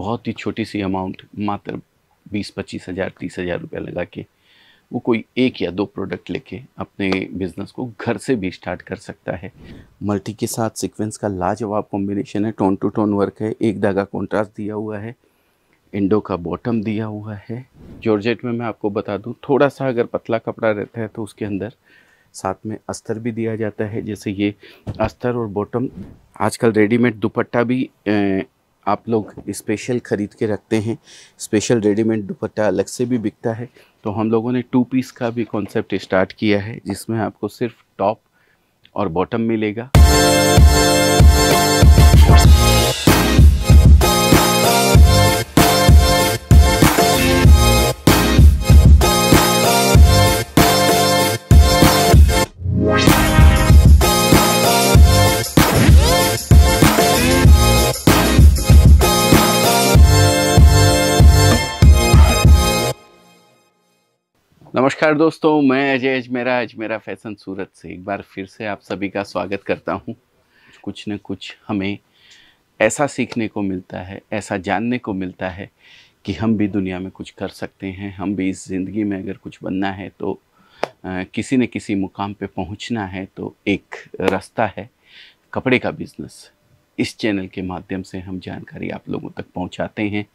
बहुत ही छोटी सी अमाउंट मात्र बीस पच्चीस हज़ार तीस हज़ार रुपया लगा के वो कोई एक या दो प्रोडक्ट लेके अपने बिजनेस को घर से भी स्टार्ट कर सकता है मल्टी के साथ सीक्वेंस का लाजवाब कॉम्बिनेशन है टोन टू टोन वर्क है एक धागा कॉन्ट्रास्ट दिया हुआ है इंडो का बॉटम दिया हुआ है जॉर्जेट में मैं आपको बता दूं थोड़ा सा अगर पतला कपड़ा रहता है तो उसके अंदर साथ में अस्तर भी दिया जाता है जैसे ये अस्तर और बॉटम आजकल रेडीमेड दुपट्टा भी आप लोग स्पेशल ख़रीद के रखते हैं स्पेशल रेडीमेड दुपट्टा अलग से भी बिकता है तो हम लोगों ने टू पीस का भी कॉन्सेप्ट स्टार्ट किया है जिसमें आपको सिर्फ टॉप और बॉटम मिलेगा नमस्कार दोस्तों मैं अजय अजमेरा अजमेरा फैशन सूरत से एक बार फिर से आप सभी का स्वागत करता हूं कुछ न कुछ हमें ऐसा सीखने को मिलता है ऐसा जानने को मिलता है कि हम भी दुनिया में कुछ कर सकते हैं हम भी इस ज़िंदगी में अगर कुछ बनना है तो आ, किसी न किसी मुकाम पे पहुंचना है तो एक रास्ता है कपड़े का बिज़नेस इस चैनल के माध्यम से हम जानकारी आप लोगों तक पहुंचाते हैं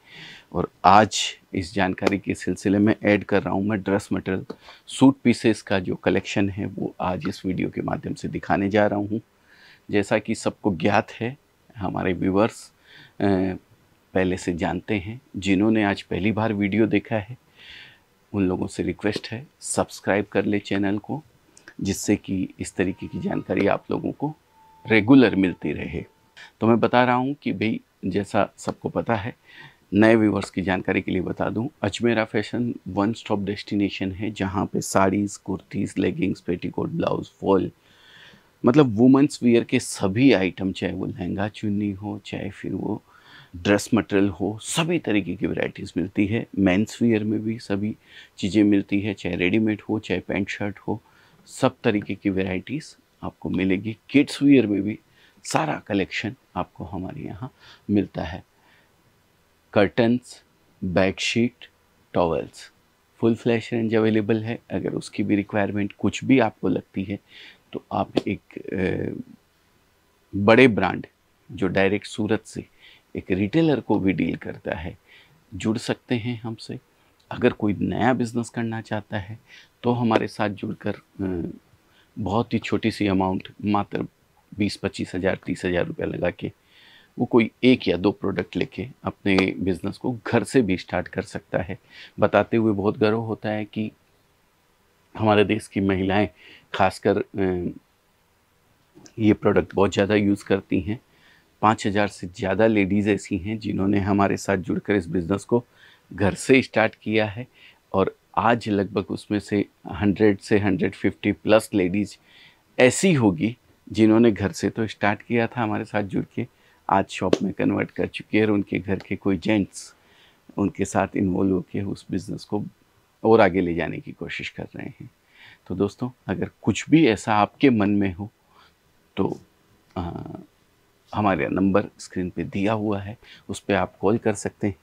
और आज इस जानकारी के सिलसिले में ऐड कर रहा हूँ मैं ड्रेस मटेरियल सूट पीसेस का जो कलेक्शन है वो आज इस वीडियो के माध्यम से दिखाने जा रहा हूँ जैसा कि सबको ज्ञात है हमारे व्यूवर्स पहले से जानते हैं जिन्होंने आज पहली बार वीडियो देखा है उन लोगों से रिक्वेस्ट है सब्सक्राइब कर ले चैनल को जिससे कि इस तरीके की जानकारी आप लोगों को रेगुलर मिलती रहे तो मैं बता रहा हूँ कि भाई जैसा सबको पता है नए व्यूवर्स की जानकारी के लिए बता दूं Ajmera fashion one stop destination है जहां पे saris kurtis leggings petticoat blouse fall मतलब वुमेंस वियर के सभी आइटम चाहे वो लहंगा चुन्नी हो चाहे फिर वो ड्रेस मटेरियल हो सभी तरीके की वैरायटीज़ मिलती है मेंस वियर में भी सभी चीज़ें मिलती है चाहे रेडीमेड हो चाहे पैंट शर्ट हो सब तरीके की वैरायटीज़ आपको मिलेगी किड्स वियर में भी सारा कलेक्शन आपको हमारे यहाँ मिलता है curtains bedsheet towels full flash range available है अगर उसकी भी रिक्वायरमेंट कुछ भी आपको लगती है तो आप एक ए, बड़े ब्रांड जो डायरेक्ट सूरत से एक रिटेलर को भी डील करता है जुड़ सकते हैं हमसे अगर कोई नया बिज़नेस करना चाहता है तो हमारे साथ जुड़कर बहुत ही छोटी सी अमाउंट मात्र बीस पच्चीस हज़ार तीस हज़ार रुपया लगा के वो कोई एक या दो प्रोडक्ट लेके अपने बिजनेस को घर से भी स्टार्ट कर सकता है बताते हुए बहुत गर्व होता है कि हमारे देश की महिलाएं खासकर ये प्रोडक्ट बहुत ज़्यादा यूज़ करती हैं पाँच हज़ार से ज़्यादा लेडीज़ ऐसी हैं जिन्होंने हमारे साथ जुड़कर इस बिज़नेस को घर से स्टार्ट किया है और आज लगभग उसमें से हंड्रेड से हंड्रेड फिफ्टी प्लस लेडीज़ ऐसी होगी जिन्होंने घर से तो स्टार्ट किया था हमारे साथ जुड़ के आज शॉप में कन्वर्ट कर चुके हैं और उनके घर के कोई जेंट्स उनके साथ इन्वॉल्व होकर उस बिज़नेस को और आगे ले जाने की कोशिश कर रहे हैं तो दोस्तों अगर कुछ भी ऐसा आपके मन में हो तो आ, हमारे नंबर स्क्रीन पे दिया हुआ है उस पर आप कॉल कर सकते हैं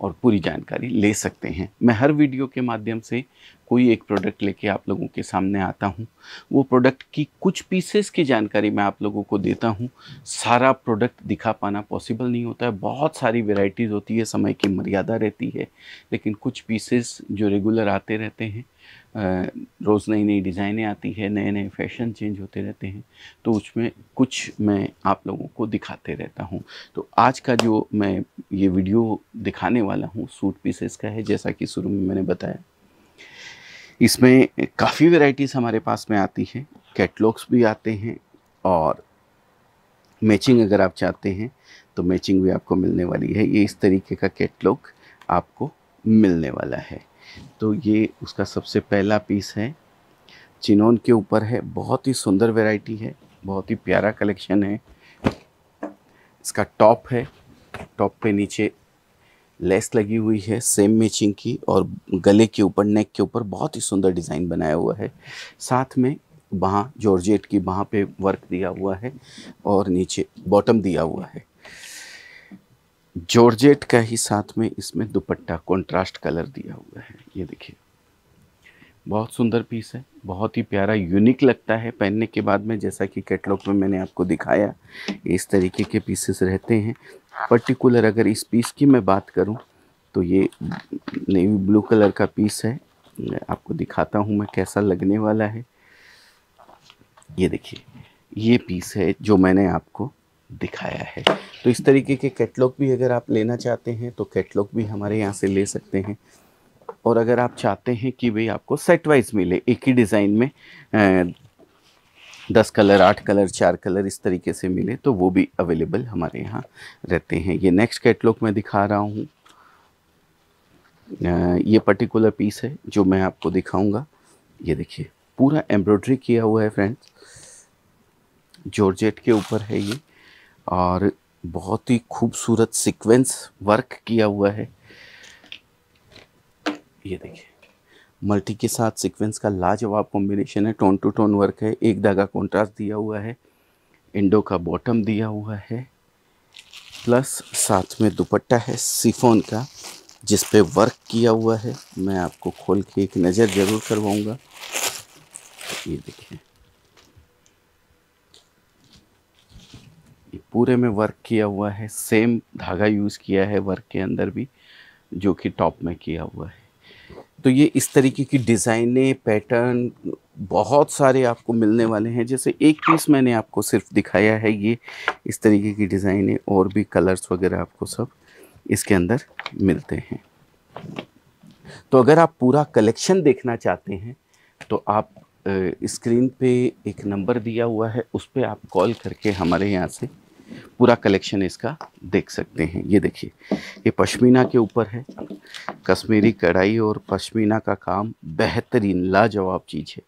और पूरी जानकारी ले सकते हैं मैं हर वीडियो के माध्यम से कोई एक प्रोडक्ट लेके आप लोगों के सामने आता हूँ वो प्रोडक्ट की कुछ पीसेस की जानकारी मैं आप लोगों को देता हूँ सारा प्रोडक्ट दिखा पाना पॉसिबल नहीं होता है बहुत सारी वेराइटीज़ होती है समय की मर्यादा रहती है लेकिन कुछ पीसेस जो रेगुलर आते रहते हैं रोज़ नई नई डिज़ाइनें आती है नए नए फैशन चेंज होते रहते हैं तो उसमें कुछ मैं आप लोगों को दिखाते रहता हूँ तो आज का जो मैं ये वीडियो दिखाने वाला हूँ सूट पीसेस का है जैसा कि शुरू में मैंने बताया इसमें काफ़ी वेराइटीज़ हमारे पास में आती हैं कैटलॉग्स भी आते हैं और मैचिंग अगर आप चाहते हैं तो मैचिंग भी आपको मिलने वाली है ये इस तरीके का कैटलॉग आपको मिलने वाला है तो ये उसका सबसे पहला पीस है चिनोन के ऊपर है बहुत ही सुंदर वेराइटी है बहुत ही प्यारा कलेक्शन है इसका टॉप है टॉप पे नीचे लेस लगी हुई है सेम मैचिंग की और गले के ऊपर नेक के ऊपर बहुत ही सुंदर डिज़ाइन बनाया हुआ है साथ में वहाँ जॉर्जेट की वहाँ पे वर्क दिया हुआ है और नीचे बॉटम दिया हुआ है जॉर्जेट का ही साथ में इसमें दुपट्टा कॉन्ट्रास्ट कलर दिया हुआ है ये देखिए बहुत सुंदर पीस है बहुत ही प्यारा यूनिक लगता है पहनने के बाद में जैसा कि कैटलॉग में मैंने आपको दिखाया इस तरीके के पीसेस रहते हैं पर्टिकुलर अगर इस पीस की मैं बात करूं तो ये नेवी ब्लू कलर का पीस है आपको दिखाता हूं मैं कैसा लगने वाला है ये देखिए ये पीस है जो मैंने आपको दिखाया है तो इस तरीके के कैटलॉग भी अगर आप लेना चाहते हैं तो कैटलॉग भी हमारे यहाँ से ले सकते हैं और अगर आप चाहते हैं कि भाई आपको सेट वाइज मिले एक ही डिज़ाइन में दस कलर आठ कलर चार कलर इस तरीके से मिले तो वो भी अवेलेबल हमारे यहाँ रहते हैं ये नेक्स्ट कैटलॉग मैं दिखा रहा हूँ ये पर्टिकुलर पीस है जो मैं आपको दिखाऊंगा ये देखिए पूरा एम्ब्रॉयड्री किया हुआ है फ्रेंड्स जॉर्जेट के ऊपर है ये और बहुत ही खूबसूरत सीक्वेंस वर्क किया हुआ है ये देखिए मल्टी के साथ सीक्वेंस का लाजवाब कॉम्बिनेशन है टोन टू टोन वर्क है एक धागा कॉन्ट्रास्ट दिया हुआ है इंडो का बॉटम दिया हुआ है प्लस साथ में दुपट्टा है सिफोन का जिस पे वर्क किया हुआ है मैं आपको खोल के एक नज़र ज़रूर करवाऊँगा ये देखें ये पूरे में वर्क किया हुआ है सेम धागा यूज़ किया है वर्क के अंदर भी जो कि टॉप में किया हुआ है तो ये इस तरीके की डिज़ाइने पैटर्न बहुत सारे आपको मिलने वाले हैं जैसे एक पीस मैंने आपको सिर्फ दिखाया है ये इस तरीके की डिज़ाइने और भी कलर्स वगैरह आपको सब इसके अंदर मिलते हैं तो अगर आप पूरा कलेक्शन देखना चाहते हैं तो आप स्क्रीन पे एक नंबर दिया हुआ है उस पर आप कॉल करके हमारे यहाँ से पूरा कलेक्शन इसका देख सकते हैं ये देखिए ये पश्मीना के ऊपर है कश्मीरी कढ़ाई और पश्मीना का काम बेहतरीन लाजवाब चीज़ है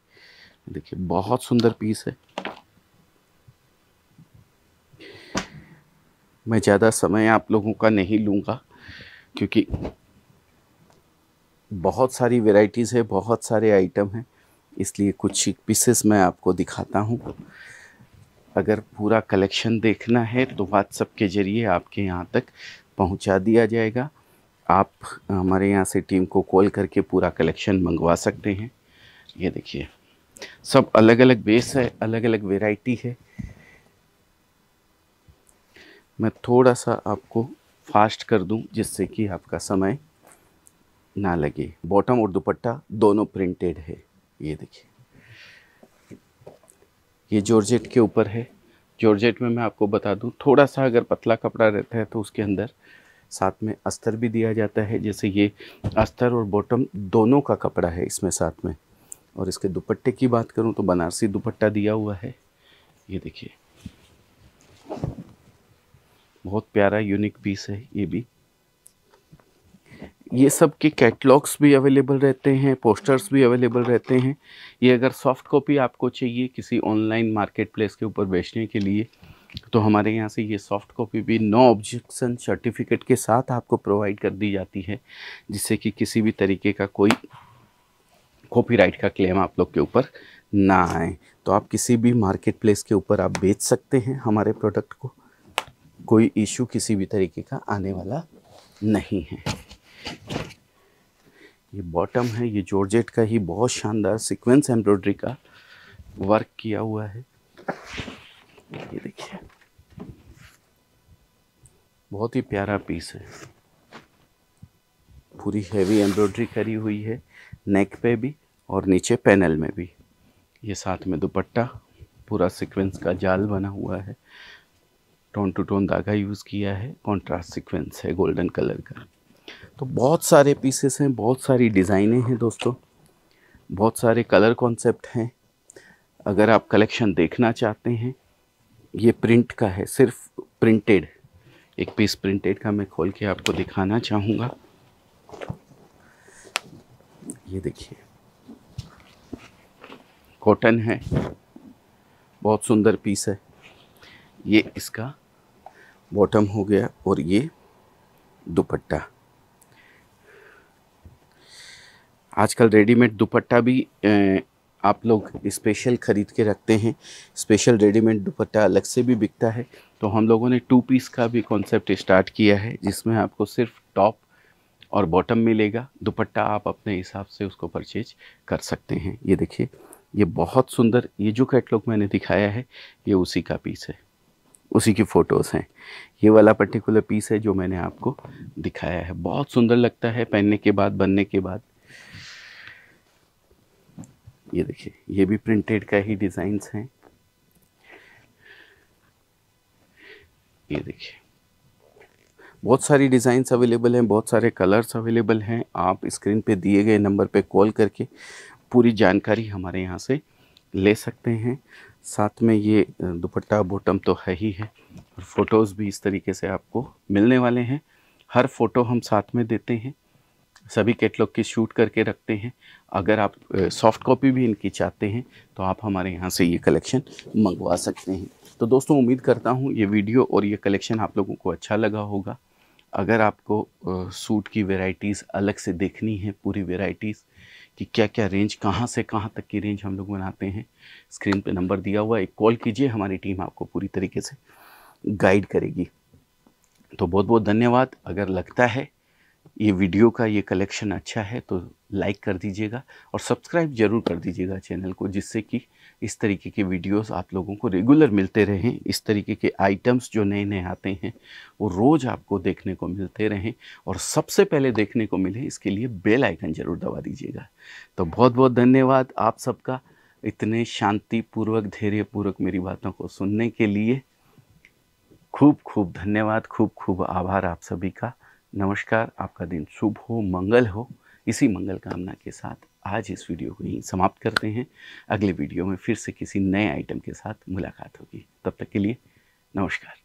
देखिए बहुत सुंदर पीस है मैं ज़्यादा समय आप लोगों का नहीं लूँगा क्योंकि बहुत सारी वेराइटीज़ है बहुत सारे आइटम हैं इसलिए कुछ पीसेस मैं आपको दिखाता हूँ अगर पूरा कलेक्शन देखना है तो व्हाट्सअप के ज़रिए आपके यहाँ तक पहुँचा दिया जाएगा आप हमारे यहाँ से टीम को कॉल करके पूरा कलेक्शन मंगवा सकते हैं ये देखिए सब अलग अलग बेस है अलग अलग वेराइटी है मैं थोड़ा सा आपको फास्ट कर दूं जिससे कि आपका समय ना लगे बॉटम और दुपट्टा दोनों प्रिंटेड है ये देखिए ये जॉर्जेट के ऊपर है जॉर्जेट में मैं आपको बता दूं थोड़ा सा अगर पतला कपड़ा रहता है तो उसके अंदर साथ में अस्तर भी दिया जाता है जैसे ये अस्तर और बॉटम दोनों का कपड़ा है इसमें साथ में और इसके दुपट्टे की बात करूं तो बनारसी दुपट्टा दिया हुआ है ये देखिए बहुत प्यारा यूनिक पीस है ये भी ये सब के कैटलॉग्स भी अवेलेबल रहते हैं पोस्टर्स भी अवेलेबल रहते हैं ये अगर सॉफ्ट कॉपी आपको चाहिए किसी ऑनलाइन मार्केट प्लेस के ऊपर बेचने के लिए तो हमारे यहाँ से ये सॉफ्ट कॉपी भी नो ऑब्जेक्शन सर्टिफिकेट के साथ आपको प्रोवाइड कर दी जाती है जिससे कि किसी भी तरीके का कोई कॉपीराइट का क्लेम आप लोग के ऊपर ना आए तो आप किसी भी मार्केट प्लेस के ऊपर आप बेच सकते हैं हमारे प्रोडक्ट को कोई इशू किसी भी तरीके का आने वाला नहीं है ये बॉटम है ये जॉर्जेट का ही बहुत शानदार सीक्वेंस एम्ब्रॉयडरी का वर्क किया हुआ है ये देखिए बहुत ही प्यारा पीस है पूरी हैवी एम्ब्रॉयडरी करी हुई है नेक पे भी और नीचे पैनल में भी ये साथ में दुपट्टा पूरा सीक्वेंस का जाल बना हुआ है टोन टू टोन धागा यूज़ किया है कॉन्ट्रास्ट सीक्वेंस है गोल्डन कलर का तो बहुत सारे पीसेस हैं बहुत सारी डिज़ाइनें हैं दोस्तों बहुत सारे कलर कॉन्सेप्ट हैं अगर आप कलेक्शन देखना चाहते हैं ये प्रिंट का है सिर्फ प्रिंटेड एक पीस प्रिंटेड का मैं खोल के आपको दिखाना चाहूँगा ये देखिए कॉटन है बहुत सुंदर पीस है ये इसका बॉटम हो गया और ये दुपट्टा आजकल रेडीमेड दुपट्टा भी आप लोग स्पेशल ख़रीद के रखते हैं स्पेशल रेडीमेड दुपट्टा अलग से भी बिकता है तो हम लोगों ने टू पीस का भी कॉन्सेप्ट स्टार्ट किया है जिसमें आपको सिर्फ टॉप और बॉटम मिलेगा दुपट्टा आप अपने हिसाब से उसको परचेज कर सकते हैं ये देखिए ये बहुत सुंदर ये जो कैटलॉग मैंने दिखाया है ये उसी का पीस है उसी की फ़ोटोज़ हैं ये वाला पर्टिकुलर पीस है जो मैंने आपको दिखाया है बहुत सुंदर लगता है पहनने के बाद बनने के बाद ये देखिए ये भी प्रिंटेड का ही डिज़ाइंस हैं ये देखिए बहुत सारी डिज़ाइंस अवेलेबल हैं बहुत सारे कलर्स अवेलेबल हैं आप स्क्रीन पे दिए गए नंबर पे कॉल करके पूरी जानकारी हमारे यहाँ से ले सकते हैं साथ में ये दुपट्टा बॉटम तो है ही है और फ़ोटोज़ भी इस तरीके से आपको मिलने वाले हैं हर फ़ोटो हम साथ में देते हैं सभी कैटलॉग की शूट करके रखते हैं अगर आप सॉफ्ट कॉपी भी इनकी चाहते हैं तो आप हमारे यहाँ से ये कलेक्शन मंगवा सकते हैं तो दोस्तों उम्मीद करता हूँ ये वीडियो और ये कलेक्शन आप लोगों को अच्छा लगा होगा अगर आपको सूट की वेराइटीज़ अलग से देखनी है पूरी वेराइटीज़ कि क्या क्या रेंज कहाँ से कहाँ तक की रेंज हम लोग बनाते हैं स्क्रीन पे नंबर दिया हुआ है एक कॉल कीजिए हमारी टीम आपको पूरी तरीके से गाइड करेगी तो बहुत बहुत धन्यवाद अगर लगता है ये वीडियो का ये कलेक्शन अच्छा है तो लाइक कर दीजिएगा और सब्सक्राइब जरूर कर दीजिएगा चैनल को जिससे कि इस तरीके के वीडियोस आप लोगों को रेगुलर मिलते रहें इस तरीके के आइटम्स जो नए नए आते हैं वो रोज़ आपको देखने को मिलते रहें और सबसे पहले देखने को मिले इसके लिए बेल आइकन ज़रूर दबा दीजिएगा तो बहुत बहुत धन्यवाद आप सबका इतने शांतिपूर्वक धैर्यपूर्वक मेरी बातों को सुनने के लिए खूब खूब धन्यवाद खूब खूब आभार आप सभी का नमस्कार आपका दिन शुभ हो मंगल हो इसी मंगल कामना के साथ आज इस वीडियो को यहीं समाप्त करते हैं अगले वीडियो में फिर से किसी नए आइटम के साथ मुलाकात होगी तब तक के लिए नमस्कार